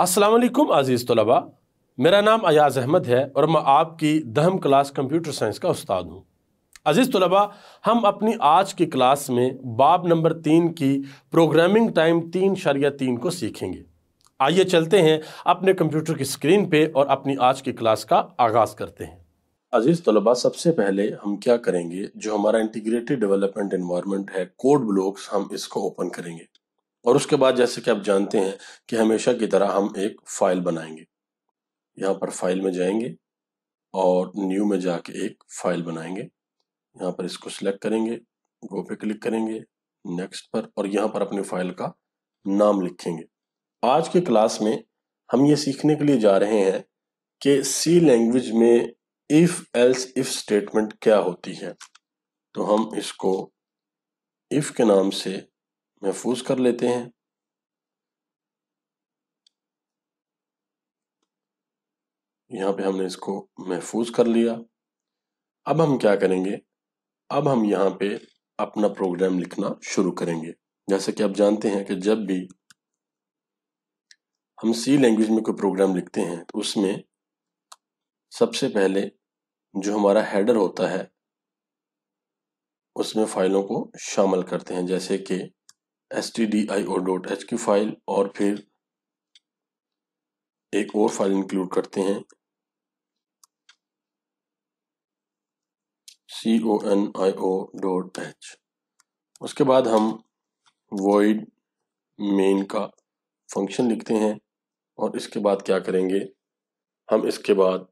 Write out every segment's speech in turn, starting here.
अस्सलाम वालेकुम अज़ीज़ तलबा मेरा नाम अयाज़ अहमद है और मैं आपकी दहम क्लास कंप्यूटर साइंस का उस्ताद हूँ अज़ीज़ तलबा हम अपनी आज की क्लास में बाब नंबर तीन की प्रोग्रामिंग टाइम तीन शरिया तीन को सीखेंगे आइए चलते हैं अपने कंप्यूटर की स्क्रीन पे और अपनी आज की क्लास का आगाज़ करते हैं अजीज़ तलबा सबसे पहले हम क्या करेंगे जो हमारा इंटीग्रेटेड डेवलपमेंट इन्वायरमेंट है कोड ब्लॉक्स हम इसको ओपन करेंगे और उसके बाद जैसे कि आप जानते हैं कि हमेशा की तरह हम एक फाइल बनाएंगे यहाँ पर फाइल में जाएंगे और न्यू में जाके एक फाइल बनाएंगे यहाँ पर इसको सिलेक्ट करेंगे गो पे क्लिक करेंगे नेक्स्ट पर और यहाँ पर अपनी फाइल का नाम लिखेंगे आज के क्लास में हम ये सीखने के लिए जा रहे हैं कि सी लैंग्वेज में इफ एल्स इफ स्टेटमेंट क्या होती है तो हम इसको इफ के नाम से महफूज कर लेते हैं यहाँ पे हमने इसको महफूज कर लिया अब हम क्या करेंगे अब हम यहाँ पे अपना प्रोग्राम लिखना शुरू करेंगे जैसे कि आप जानते हैं कि जब भी हम सी लैंग्वेज में कोई प्रोग्राम लिखते हैं तो उसमें सबसे पहले जो हमारा हेडर होता है उसमें फाइलों को शामिल करते हैं जैसे कि S T D I O dot H की फाइल और फिर एक और फाइल इंक्लूड करते हैं C O N I O dot H उसके बाद हम void मेन का फंक्शन लिखते हैं और इसके बाद क्या करेंगे हम इसके बाद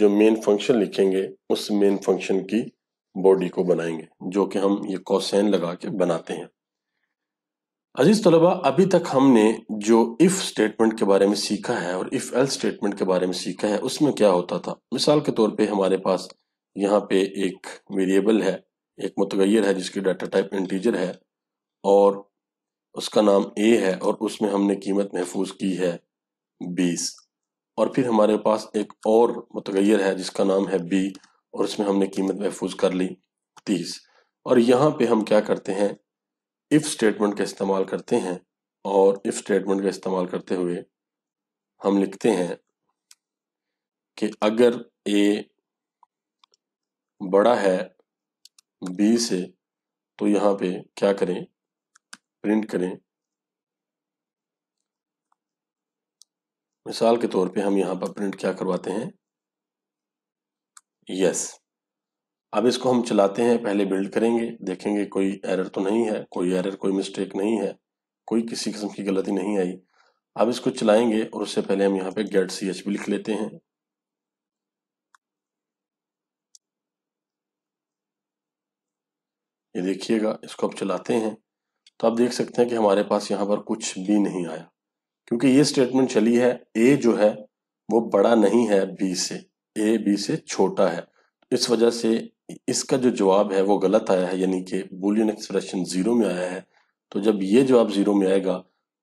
जो मेन फंक्शन लिखेंगे उस मेन फंक्शन की बॉडी को बनाएंगे जो कि हम ये कोसैन लगा के बनाते हैं अजीज तलबा अभी तक हमने जो इफ़ स्टेटमेंट के बारे में सीखा है और इफ़ एल स्टेटमेंट के बारे में सीखा है उसमें क्या होता था मिसाल के तौर पे हमारे पास यहाँ पे एक वेरिएबल है एक मुतगैर है जिसकी डाटा टाइप इंटीजर है और उसका नाम ए है और उसमें हमने कीमत महफूज की है बीस और फिर हमारे पास एक और मुतगैर है जिसका नाम है बी और उसमें हमने कीमत महफूज कर ली तीस और यहाँ पे हम क्या करते हैं इफ स्टेटमेंट का इस्तेमाल करते हैं और इफ स्टेटमेंट का इस्तेमाल करते हुए हम लिखते हैं कि अगर ए बड़ा है बी से तो यहाँ पे क्या करें प्रिंट करें मिसाल के तौर पे हम यहाँ पर प्रिंट क्या करवाते हैं यस yes. अब इसको हम चलाते हैं पहले बिल्ड करेंगे देखेंगे कोई एरर तो नहीं है कोई एरर कोई मिस्टेक नहीं है कोई किसी किस्म की गलती नहीं आई अब इसको चलाएंगे और उससे पहले हम यहाँ पे गेट सी एच भी लिख लेते हैं ये देखिएगा इसको अब चलाते हैं तो आप देख सकते हैं कि हमारे पास यहाँ पर कुछ भी नहीं आया क्योंकि ये स्टेटमेंट चली है ए जो है वो बड़ा नहीं है बी से ए बी से छोटा है इस वजह से इसका जो जवाब है वो गलत आया है यानी कि बुलियन एक्सप्रेशन ज़ीरो में आया है तो जब ये जवाब ज़ीरो में आएगा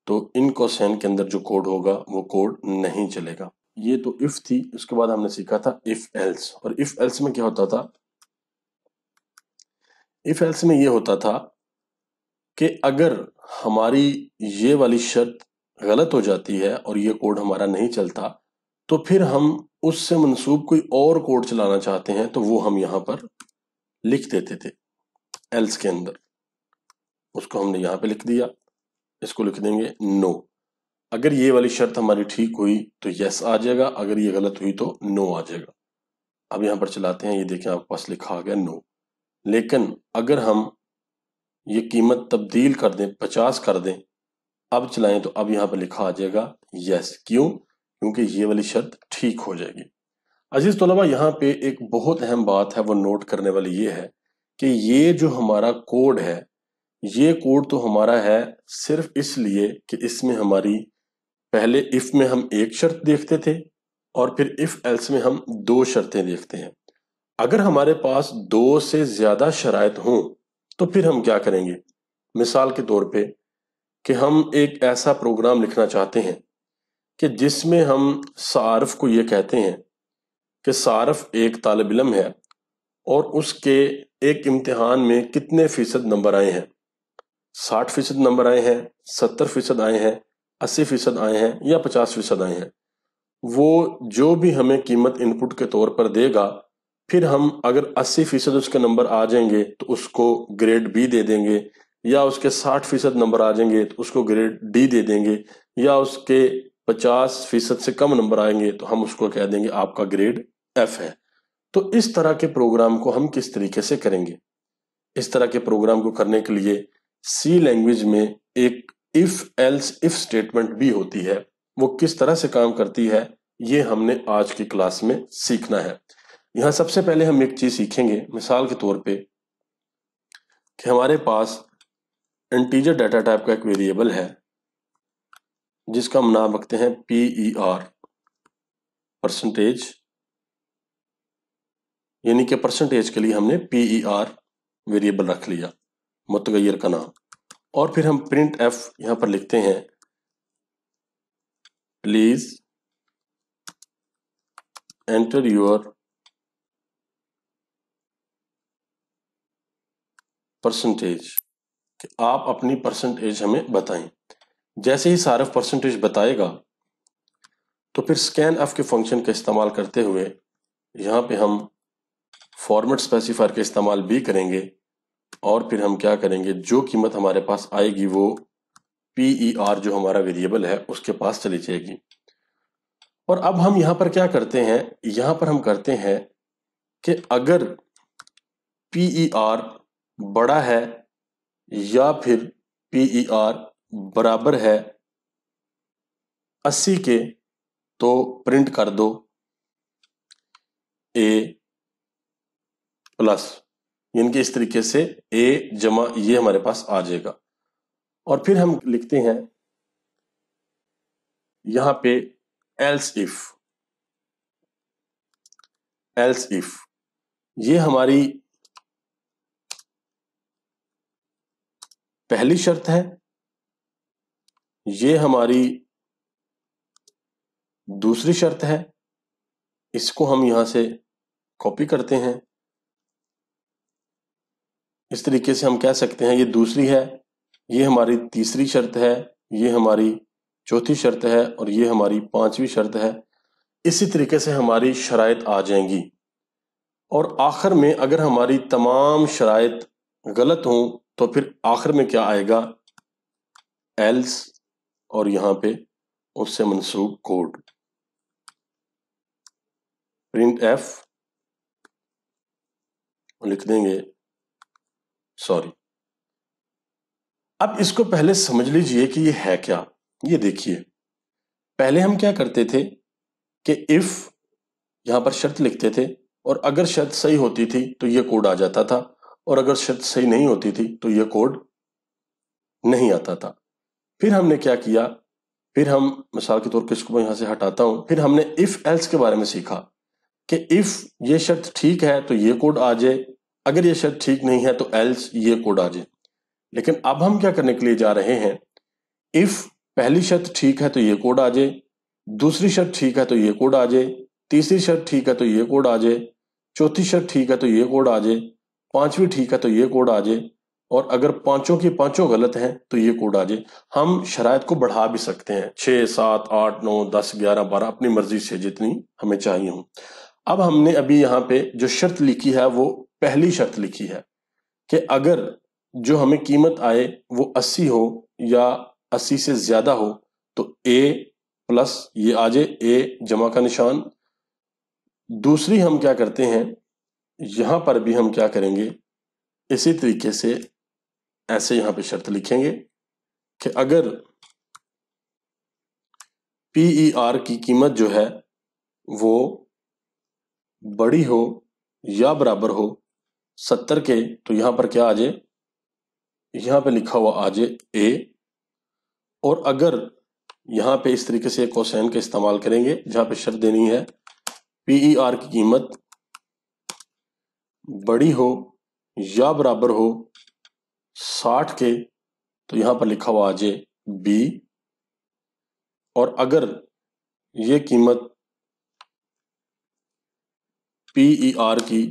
तो इन कोसैन के अंदर जो कोड होगा वो कोड नहीं चलेगा ये तो इफ़ थी उसके बाद हमने सीखा था इफ़ एल्स और इफ़ एल्स में क्या होता था इफ़ एल्स में ये होता था कि अगर हमारी ये वाली शर्त गलत हो जाती है और ये कोड हमारा नहीं चलता तो फिर हम उससे मनसूब कोई और कोड चलाना चाहते हैं तो वो हम यहां पर लिख देते थे एल्स के अंदर उसको हमने यहां पे लिख दिया इसको लिख देंगे नो अगर ये वाली शर्त हमारी ठीक हुई तो यस आ जाएगा अगर ये गलत हुई तो नो आ जाएगा अब यहां पर चलाते हैं ये देखें आपके पास लिखा आ गया नो लेकिन अगर हम ये कीमत तब्दील कर दें पचास कर दें अब चलाएं तो अब यहां पर लिखा आ जाएगा यस क्यों क्योंकि ये वाली शर्त ठीक हो जाएगी अजीज तलबा यहाँ पे एक बहुत अहम बात है वो नोट करने वाली ये है कि ये जो हमारा कोड है ये कोड तो हमारा है सिर्फ इसलिए कि इसमें हमारी पहले इफ में हम एक शर्त देखते थे और फिर इफ एल्स में हम दो शर्तें देखते हैं अगर हमारे पास दो से ज्यादा शरात हों तो फिर हम क्या करेंगे मिसाल के तौर पे कि हम एक ऐसा प्रोग्राम लिखना चाहते हैं कि जिसमें हम सारफ को ये कहते हैं कि सारफ एक तालब इलम है और उसके एक इम्तहान में कितने फ़ीसद नंबर आए हैं साठ फीसद नंबर आए हैं सत्तर फीसद आए हैं अस्सी फीसद आए हैं या पचास फीसद आए हैं वो जो भी हमें कीमत इनपुट के तौर पर देगा फिर हम अगर अस्सी फीसद उसके नंबर आ जाएंगे तो उसको ग्रेड बी दे देंगे या उसके साठ फीसद नंबर आ जाएंगे तो उसको ग्रेड डी दे देंगे या उसके पचास फीसद से कम नंबर आएंगे तो हम उसको कह देंगे आपका ग्रेड एफ है तो इस तरह के प्रोग्राम को हम किस तरीके से करेंगे इस तरह के प्रोग्राम को करने के लिए सी लैंग्वेज में एक इफ एल्स इफ स्टेटमेंट भी होती है वो किस तरह से काम करती है ये हमने आज की क्लास में सीखना है यहाँ सबसे पहले हम एक चीज सीखेंगे मिसाल के तौर पे कि हमारे पास इंटीजर डाटा टाइप का एक वेरिएबल है जिसका हम नाम रखते हैं पी ई आर परसेंटेज यानी कि परसेंटेज के लिए हमने पी ई आर वेरिएबल रख लिया मतगैर का नाम और फिर हम प्रिंट एफ यहां पर लिखते हैं प्लीज एंटर योर परसेंटेज कि आप अपनी परसेंटेज हमें बताएं जैसे ही सारफ परसेंटेज बताएगा तो फिर स्कैन एफ के फंक्शन का इस्तेमाल करते हुए यहाँ पे हम फॉर्मेट स्पेसिफायर का इस्तेमाल भी करेंगे और फिर हम क्या करेंगे जो कीमत हमारे पास आएगी वो पी ई आर जो हमारा वेरिएबल है उसके पास चली जाएगी और अब हम यहाँ पर क्या करते हैं यहाँ पर हम करते हैं कि अगर पी ई आर बड़ा है या फिर पी ई आर बराबर है अस्सी के तो प्रिंट कर दो ए प्लस यानी कि इस तरीके से ए जमा ये हमारे पास आ जाएगा और फिर हम लिखते हैं यहां पे एल्स इफ एल्स इफ ये हमारी पहली शर्त है ये हमारी दूसरी शर्त है इसको हम यहां से कॉपी करते हैं इस तरीके से हम कह सकते हैं ये दूसरी है ये हमारी तीसरी शर्त है ये हमारी चौथी शर्त है और ये हमारी पांचवी शर्त है इसी तरीके से हमारी शराय आ जाएंगी और आखिर में अगर हमारी तमाम शराय गलत हों तो फिर आखिर में क्या आएगा एल्स और यहां पे उससे मनसूब कोड प्रिंट एफ लिख देंगे सॉरी अब इसको पहले समझ लीजिए कि ये है क्या ये देखिए पहले हम क्या करते थे कि इफ यहां पर शर्त लिखते थे और अगर शर्त सही होती थी तो यह कोड आ जाता था और अगर शर्त सही नहीं होती थी तो यह कोड नहीं आता था फिर हमने क्या किया फिर हम मिसाल के तौर पर इसको मैं यहां से हटाता हूं फिर हमने इफ एल्स के बारे में सीखा कि इफ ये शर्त ठीक है तो ये कोड आ जाए अगर ये शर्त ठीक नहीं है तो एल्स ये कोड आ जाए लेकिन अब हम क्या करने के लिए जा रहे हैं इफ पहली शर्त ठीक है तो ये कोड आ जाए दूसरी शर्त ठीक है तो ये कोड आ जाए तीसरी शर्त ठीक है तो ये कोड आ जाए चौथी शर्त ठीक है तो ये कोड आ जाए पांचवी ठीक है तो ये कोड आ जाए और अगर पांचों के पांचों गलत हैं तो ये कोड आ जाए हम शरात को बढ़ा भी सकते हैं छः सात आठ नौ दस ग्यारह बारह अपनी मर्जी से जितनी हमें चाहिए हूं अब हमने अभी यहाँ पे जो शर्त लिखी है वो पहली शर्त लिखी है कि अगर जो हमें कीमत आए वो अस्सी हो या अस्सी से ज्यादा हो तो ए प्लस ये आ जाए ए जमा का निशान दूसरी हम क्या करते हैं यहां पर भी हम क्या करेंगे इसी तरीके से ऐसे यहां पे शर्त लिखेंगे कि अगर पीई आर e की कीमत जो है वो बड़ी हो या बराबर हो सत्तर के तो यहां पर क्या आ जाए यहां पे लिखा हुआ आ जाए ए और अगर यहां पे इस तरीके से कोसाइन का इस्तेमाल करेंगे जहां पे शर्त देनी है पीई आर e की कीमत बड़ी हो या बराबर हो साठ के तो यहां पर लिखा हुआ आज बी और अगर ये कीमत पीई आर e की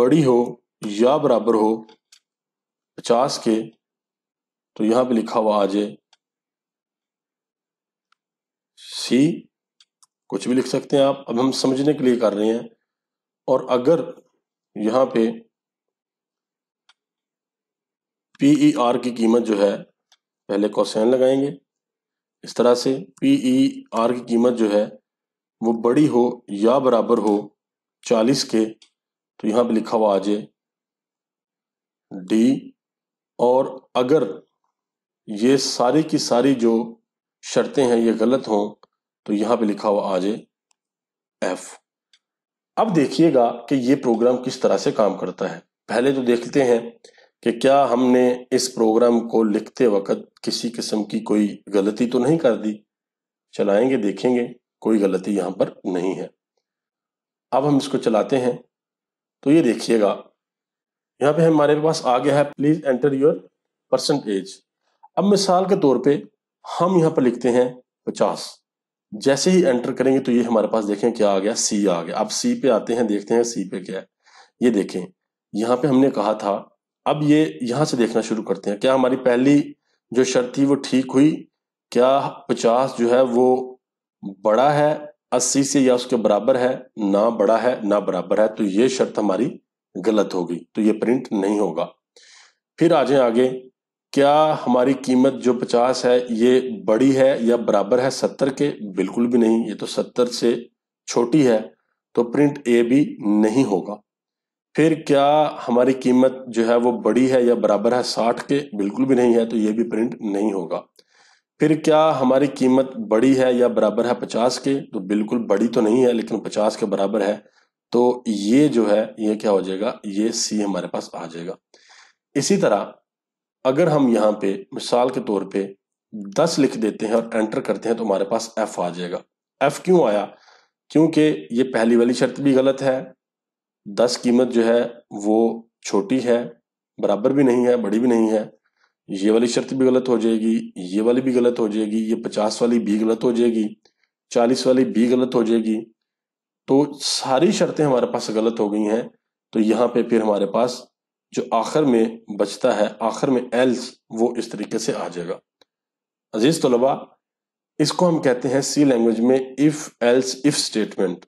बड़ी हो या बराबर हो पचास के तो यहां पर लिखा हुआ आज सी कुछ भी लिख सकते हैं आप अब हम समझने के लिए कर रहे हैं और अगर यहां पे पी ई आर की कीमत जो है पहले कोसैन लगाएंगे इस तरह से पी ई आर की कीमत जो है वो बड़ी हो या बराबर हो चालीस के तो यहाँ पे लिखा हुआ आ जाए डी और अगर ये सारी की सारी जो शर्तें हैं ये गलत हों तो यहाँ पे लिखा हुआ आ जाए एफ अब देखिएगा कि ये प्रोग्राम किस तरह से काम करता है पहले तो देखते हैं कि क्या हमने इस प्रोग्राम को लिखते वक्त किसी किस्म की कोई गलती तो नहीं कर दी चलाएंगे देखेंगे कोई गलती यहाँ पर नहीं है अब हम इसको चलाते हैं तो ये देखिएगा यहाँ पे हमारे पास आ गया है प्लीज एंटर योर परसेंटेज अब मिसाल के तौर पे हम यहाँ पर लिखते हैं पचास जैसे ही एंटर करेंगे तो ये हमारे पास देखें क्या आ गया सी आ गया अब सी पे आते हैं देखते हैं सी पे क्या है ये देखें यहाँ पे हमने कहा था अब ये यहां से देखना शुरू करते हैं क्या हमारी पहली जो शर्त थी वो ठीक हुई क्या पचास जो है वो बड़ा है अस्सी से या उसके बराबर है ना बड़ा है ना बराबर है तो ये शर्त हमारी गलत होगी तो ये प्रिंट नहीं होगा फिर आ जाए आगे क्या हमारी कीमत जो पचास है ये बड़ी है या बराबर है सत्तर के बिल्कुल भी नहीं ये तो सत्तर से छोटी है तो प्रिंट ए भी नहीं होगा फिर क्या हमारी कीमत जो है वो बड़ी है या बराबर है साठ के बिल्कुल भी नहीं है तो ये भी प्रिंट नहीं होगा फिर क्या हमारी कीमत बड़ी है या बराबर है पचास के तो बिल्कुल बड़ी तो नहीं है लेकिन पचास के बराबर है तो ये जो है ये क्या हो जाएगा ये सी हमारे पास आ जाएगा इसी तरह अगर हम यहाँ पे मिसाल के तौर पे दस लिख देते हैं और एंटर करते हैं तो हमारे पास एफ आ जाएगा एफ क्यों आया क्योंकि ये पहली वाली शर्त भी गलत है दस कीमत जो है वो छोटी है बराबर भी नहीं है बड़ी भी नहीं है ये वाली शर्त भी गलत हो जाएगी ये वाली भी गलत हो जाएगी ये पचास वाली भी गलत हो जाएगी चालीस वाली भी गलत हो जाएगी तो सारी शर्तें हमारे पास गलत हो गई हैं तो यहाँ पे फिर हमारे पास जो आखिर में बचता है आखिर में एल्स वो इस तरीके से आ जाएगा अजीज तलबा इसको हम कहते हैं सी लैंग्वेज में इफ एल्स इफ स्टेटमेंट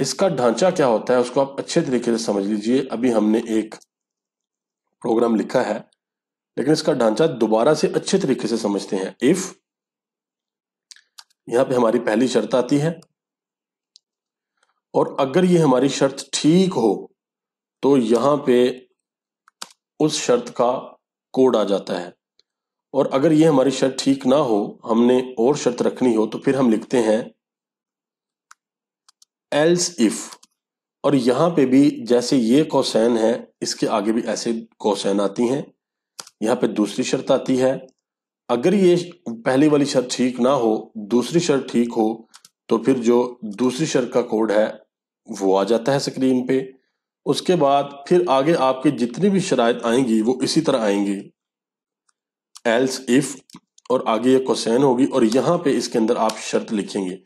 इसका ढांचा क्या होता है उसको आप अच्छे तरीके से समझ लीजिए अभी हमने एक प्रोग्राम लिखा है लेकिन इसका ढांचा दोबारा से अच्छे तरीके से समझते हैं इफ यहां पे हमारी पहली शर्त आती है और अगर ये हमारी शर्त ठीक हो तो यहां पे उस शर्त का कोड आ जाता है और अगर ये हमारी शर्त ठीक ना हो हमने और शर्त रखनी हो तो फिर हम लिखते हैं एल्स इफ और यहाँ पे भी जैसे ये कौसैन है इसके आगे भी ऐसे कौसैन आती हैं यहाँ पे दूसरी शर्त आती है अगर ये पहली वाली शर्त ठीक ना हो दूसरी शर्त ठीक हो तो फिर जो दूसरी शर्त का कोड है वो आ जाता है स्क्रीन पे उसके बाद फिर आगे आपके जितनी भी शराय आएंगी वो इसी तरह आएंगी एल्स इफ और आगे ये कोसैन होगी और यहाँ पे इसके अंदर आप शर्त लिखेंगे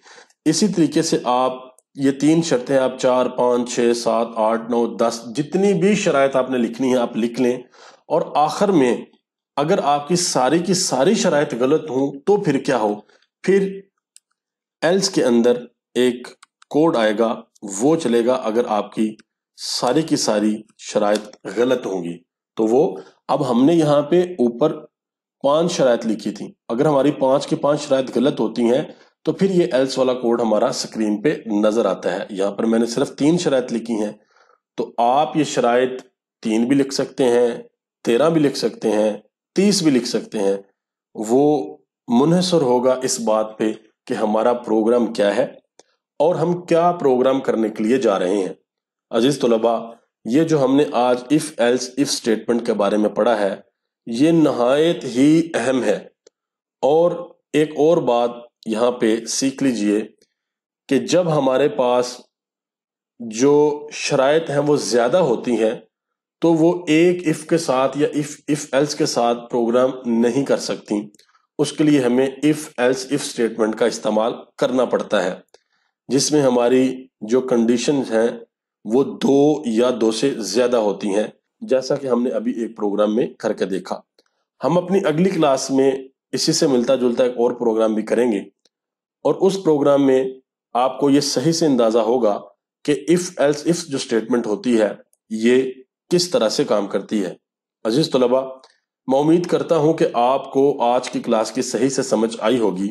इसी तरीके से आप ये तीन शर्तें आप चार पांच छह सात आठ नौ दस जितनी भी शराय आपने लिखनी है आप लिख लें और आखिर में अगर आपकी सारी की सारी शराय गलत हो तो फिर क्या हो फिर एल्स के अंदर एक कोड आएगा वो चलेगा अगर आपकी सारी की सारी शराय गलत होंगी तो वो अब हमने यहां पे ऊपर पांच शराय लिखी थी अगर हमारी पांच की पांच शराय गलत होती हैं तो फिर ये एल्स वाला कोड हमारा स्क्रीन पे नजर आता है यहाँ पर मैंने सिर्फ तीन शरात लिखी हैं तो आप ये शरात तीन भी लिख सकते हैं तेरह भी लिख सकते हैं तीस भी लिख सकते हैं वो मुनहसर होगा इस बात पे कि हमारा प्रोग्राम क्या है और हम क्या प्रोग्राम करने के लिए जा रहे हैं अजीज तलबा ये जो हमने आज इफ एल्स इफ स्टेटमेंट के बारे में पढ़ा है ये नहायत ही अहम है और एक और बात यहाँ पे सीख लीजिए कि जब हमारे पास जो शरात हैं वो ज़्यादा होती हैं तो वो एक इफ़ के साथ या इफ़ इफ़ एल्स के साथ प्रोग्राम नहीं कर सकती उसके लिए हमें इफ़ एल्स इफ़ स्टेटमेंट का इस्तेमाल करना पड़ता है जिसमें हमारी जो कंडीशन हैं वो दो या दो से ज़्यादा होती हैं जैसा कि हमने अभी एक प्रोग्राम में करके देखा हम अपनी अगली क्लास में इसी से मिलता जुलता एक और प्रोग्राम भी करेंगे और उस प्रोग्राम में आपको ये सही से अंदाजा होगा कि इफ एल्स इफ जो स्टेटमेंट होती है ये किस तरह से काम करती है अजीज तलबा मैं उम्मीद करता हूं कि आपको आज की क्लास की सही से समझ आई होगी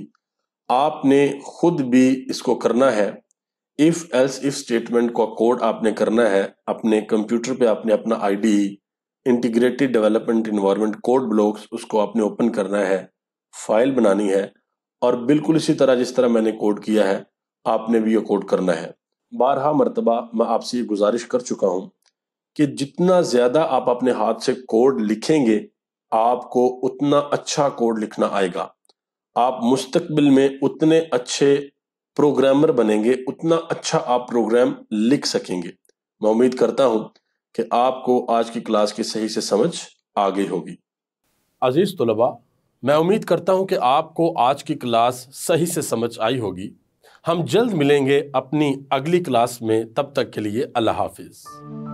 आपने खुद भी इसको करना है इफ एल्स इफ स्टेटमेंट का कोड आपने करना है अपने कंप्यूटर पे आपने अपना ID integrated development environment code blocks उसको आपने ओपन करना है फाइल बनानी है और बिल्कुल इसी तरह जिस तरह मैंने कोड किया है आपने भी ये कोड करना है बारह मरतबा मैं आपसे ये गुजारिश कर चुका हूँ कि जितना ज़्यादा आप अपने हाथ से कोड लिखेंगे आपको उतना अच्छा कोड लिखना आएगा आप मुस्तकबिल में उतने अच्छे प्रोग्रामर बनेंगे उतना अच्छा आप प्रोग्राम लिख सकेंगे मैं उम्मीद करता हूं कि आपको आज की क्लास की सही से समझ आ गई होगी अजीज तलबा मैं उम्मीद करता हूं कि आपको आज की क्लास सही से समझ आई होगी हम जल्द मिलेंगे अपनी अगली क्लास में तब तक के लिए अल्लाह हाफिज़